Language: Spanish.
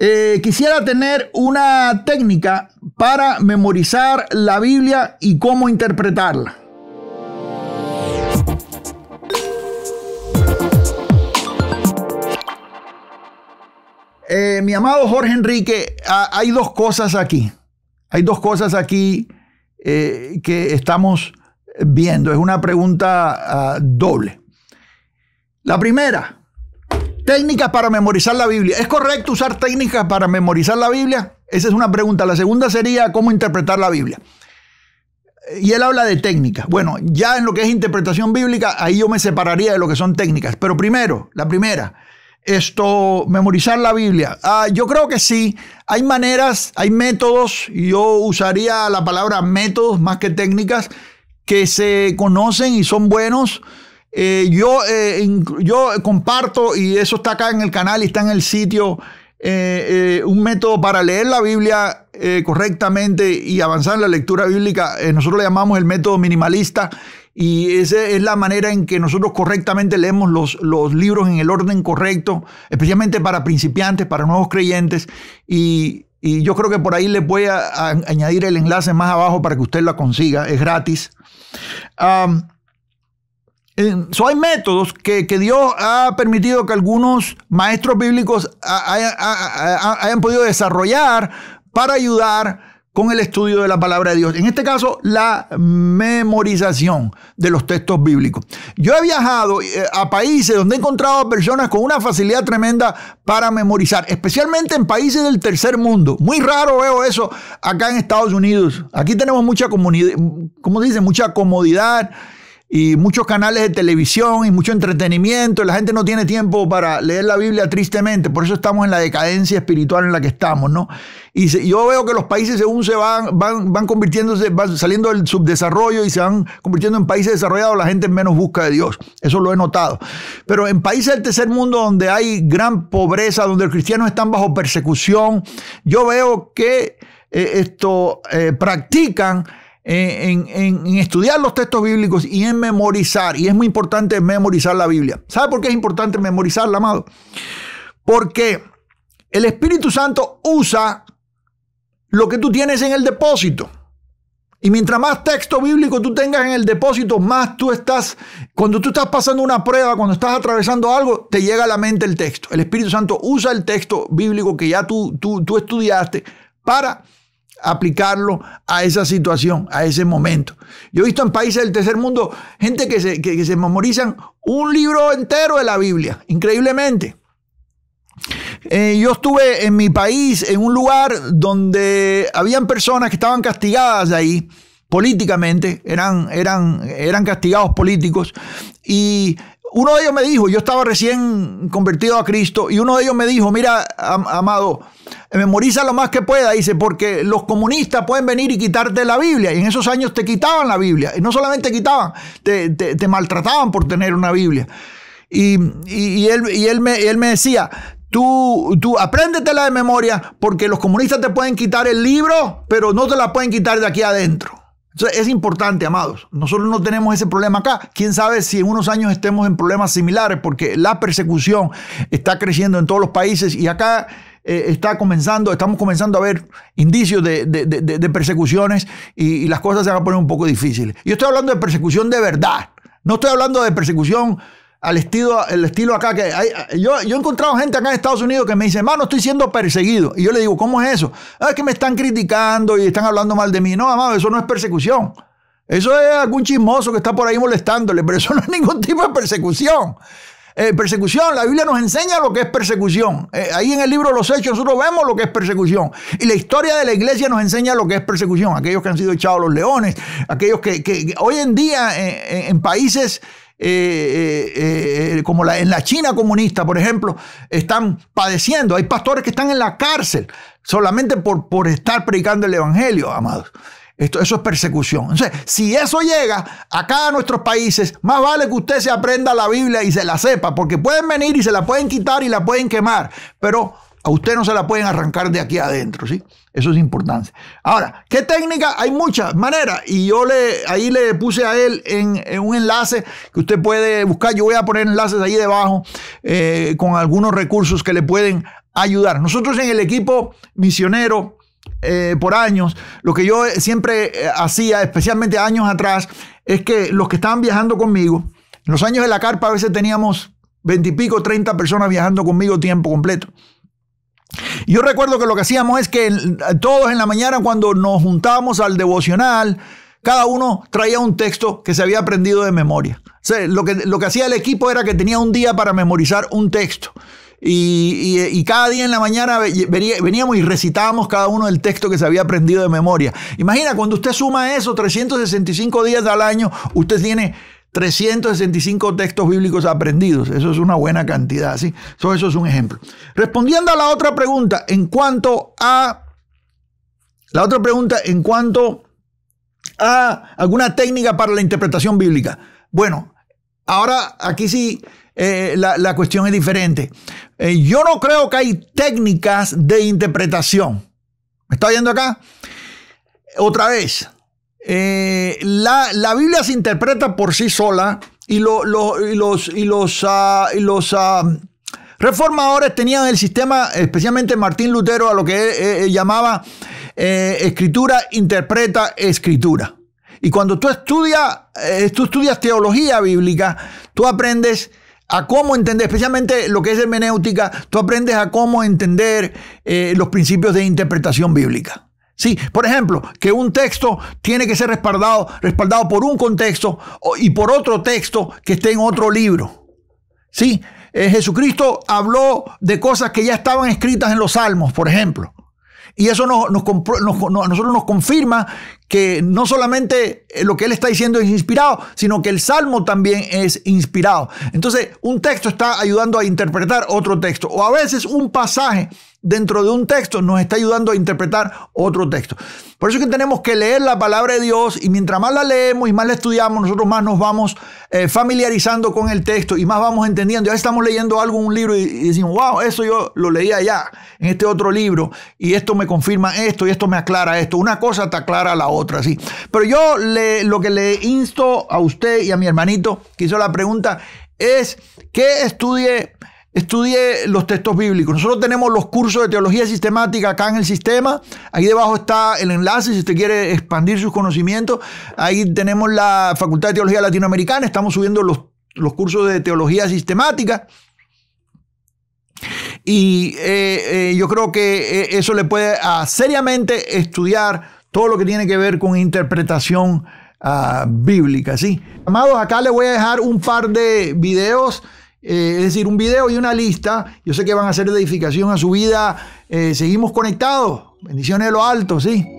Eh, quisiera tener una técnica para memorizar la Biblia y cómo interpretarla. Eh, mi amado Jorge Enrique, hay dos cosas aquí. Hay dos cosas aquí eh, que estamos viendo. Es una pregunta ah, doble. La primera, Técnicas para memorizar la Biblia. ¿Es correcto usar técnicas para memorizar la Biblia? Esa es una pregunta. La segunda sería cómo interpretar la Biblia. Y él habla de técnicas. Bueno, ya en lo que es interpretación bíblica, ahí yo me separaría de lo que son técnicas. Pero primero, la primera, esto, memorizar la Biblia. Ah, yo creo que sí. Hay maneras, hay métodos, yo usaría la palabra métodos más que técnicas, que se conocen y son buenos eh, eh, yo, comparto, y eso está acá en el canal y está en el sitio, eh, un método para leer la Biblia correctamente y avanzar en la lectura bíblica. nosotros le llamamos el método minimalista y esa es la manera en que nosotros correctamente leemos los, libros en el orden correcto, especialmente para principiantes, para nuevos creyentes. Y, yo creo que por ahí les voy a, añadir el enlace más abajo para que usted lo consiga. Es gratis. So, hay métodos que, Dios ha permitido que algunos maestros bíblicos hayan, podido desarrollar para ayudar con el estudio de la palabra de Dios. En este caso, la memorización de los textos bíblicos. Yo he viajado eh, a países donde he encontrado personas con una facilidad tremenda para memorizar, especialmente en países del tercer mundo. Muy raro veo eso acá en Estados Unidos. Aquí tenemos mucha comunidad, dice? Mucha comodidad y muchos canales de televisión y mucho entretenimiento. La gente no tiene tiempo para leer la Biblia tristemente, por eso estamos en la decadencia espiritual en la que estamos, ¿no? Y yo veo que los países según se van, van, convirtiéndose, van saliendo del subdesarrollo y se van convirtiendo en países desarrollados, la gente menos busca de Dios. Eso lo he notado. Pero en países del tercer mundo donde hay gran pobreza, donde los cristianos están bajo persecución, yo veo que eh, esto eh, practican eh, en, estudiar los textos bíblicos y en memorizar. Y es muy importante memorizar la Biblia. ¿Sabe por qué es importante memorizarla, amado? Porque el Espíritu Santo usa lo que tú tienes en el depósito. Y mientras más texto bíblico tú tengas en el depósito, más tú estás, cuando tú estás pasando una prueba, cuando estás atravesando algo, te llega a la mente el texto. El Espíritu Santo usa el texto bíblico que ya tú, tú, tú estudiaste para aplicarlo a esa situación, a ese momento. Yo he visto en países del tercer mundo gente que se, memorizan un libro entero de la Biblia, increíblemente. Eh, yo estuve en mi país, en un lugar donde habían personas que estaban castigadas ahí políticamente, eran, eran, eran castigados políticos, y uno de ellos me dijo, yo estaba recién convertido a Cristo, y uno de ellos me dijo, mira, amado, memoriza lo más que pueda, dice, porque los comunistas pueden venir y quitarte la Biblia, y en esos años te quitaban la Biblia, y no solamente quitaban, te, te, te maltrataban por tener una Biblia. Y, él, y él, me, él me decía, tú, tú apréndetela de memoria, porque los comunistas te pueden quitar el libro, pero no te la pueden quitar de aquí adentro. Entonces, es importante, amados. Nosotros no tenemos ese problema acá. Quién sabe si en unos años estemos en problemas similares, porque la persecución está creciendo en todos los países y acá eh, está comenzando, estamos comenzando a ver indicios de, persecuciones y, las cosas se van a poner un poco difíciles. Yo estoy hablando de persecución de verdad. No estoy hablando de persecución al estilo, el estilo acá que hay, eh, yo, yo he encontrado gente acá en Estados Unidos que me dice, hermano, estoy siendo perseguido. Y yo le digo, ¿cómo es eso? Ah, es que me están criticando y están hablando mal de mí. No, amado, eso no es persecución. Eso es algún chismoso que está por ahí molestándole, pero eso no es ningún tipo de persecución. Eh, persecución, la Biblia nos enseña lo que es persecución. Eh, ahí en el libro Los Hechos nosotros vemos lo que es persecución. Y la historia de la iglesia nos enseña lo que es persecución. Aquellos que han sido echados los leones, aquellos que, hoy en día en países eh, eh, eh, como en la China comunista, por ejemplo, están padeciendo. Hay pastores que están en la cárcel solamente por, por estar predicando el Evangelio, amados. Esto, eso es persecución. Entonces, si eso llega acá a nuestros países, más vale que usted se aprenda la Biblia y se la sepa, porque pueden venir y se la pueden quitar y la pueden quemar, pero a usted no se la pueden arrancar de aquí adentro, ¿sí? Eso es importante. Ahora, ¿qué técnica? Hay muchas maneras y yo le, ahí le puse a él en, un enlace que usted puede buscar. Yo voy a poner enlaces ahí debajo eh, con algunos recursos que le pueden ayudar. Nosotros en el equipo misionero eh, por años, lo que yo siempre eh, hacía, especialmente años atrás, es que los que estaban viajando conmigo, en los años de la carpa a veces teníamos veintipico, treinta personas viajando conmigo tiempo completo. Yo recuerdo que lo que hacíamos es que todos en la mañana cuando nos juntábamos al devocional, cada uno traía un texto que se había aprendido de memoria. lo, que, lo que hacía el equipo era que tenía un día para memorizar un texto. Y, cada día en la mañana veníamos y recitábamos cada uno el texto que se había aprendido de memoria. Imagina, cuando usted suma eso, 365 días al año, usted tiene 365 textos bíblicos aprendidos. Eso es una buena cantidad, ¿sí? eso es un ejemplo. Respondiendo a la otra pregunta, en cuanto a... La otra pregunta, en cuanto a alguna técnica para la interpretación bíblica. Bueno, ahora aquí sí eh, la, cuestión es diferente. Eh, yo no creo que hay técnicas de interpretación. ¿Me está oyendo acá? Otra vez, eh, la, Biblia se interpreta por sí sola y, los, y los, ah, los ah, reformadores tenían el sistema, especialmente Martín Lutero, a lo que él, llamaba eh, escritura, interpreta, escritura. Y cuando tú estudias, eh, estudias teología bíblica, tú aprendes a cómo entender, especialmente lo que es hermenéutica, tú aprendes a cómo entender los principios de interpretación bíblica. Sí, por ejemplo, que un texto tiene que ser respaldado, respaldado por un contexto y por otro texto que esté en otro libro. Sí, eh, Jesucristo habló de cosas que ya estaban escritas en los salmos, por ejemplo. Y eso nos, nos, nosotros nos confirma que no solamente eh, lo que él está diciendo es inspirado, sino que el salmo también es inspirado. Entonces, un texto está ayudando a interpretar otro texto, o a veces un pasaje dentro de un texto nos está ayudando a interpretar otro texto. Por eso es que tenemos que leer la palabra de Dios y mientras más la leemos y más la estudiamos, nosotros más nos vamos eh, familiarizando con el texto y más vamos entendiendo. Ya estamos leyendo algo en un libro y, decimos, wow, eso yo lo leía allá en este otro libro y esto me confirma esto y esto me aclara esto. Una cosa te aclara la otra otra así. Pero yo lo que le insto a usted y a mi hermanito que hizo la pregunta es que estudie, estudie los textos bíblicos. Nosotros tenemos los cursos de teología sistemática acá en el sistema. Ahí debajo está el enlace si usted quiere expandir sus conocimientos. Ahí tenemos la Facultad de Teología Latinoamericana. Estamos subiendo los, los cursos de teología sistemática. Y eh, eh, yo creo que eh, eso le puede ah, seriamente estudiar todo lo que tiene que ver con interpretación ah, bíblica, ¿sí? Amados, acá les voy a dejar un par de videos, eh, es decir, un video y una lista. Yo sé que van a hacer de edificación a su vida. Eh, seguimos conectados. Bendiciones de lo alto, ¿sí?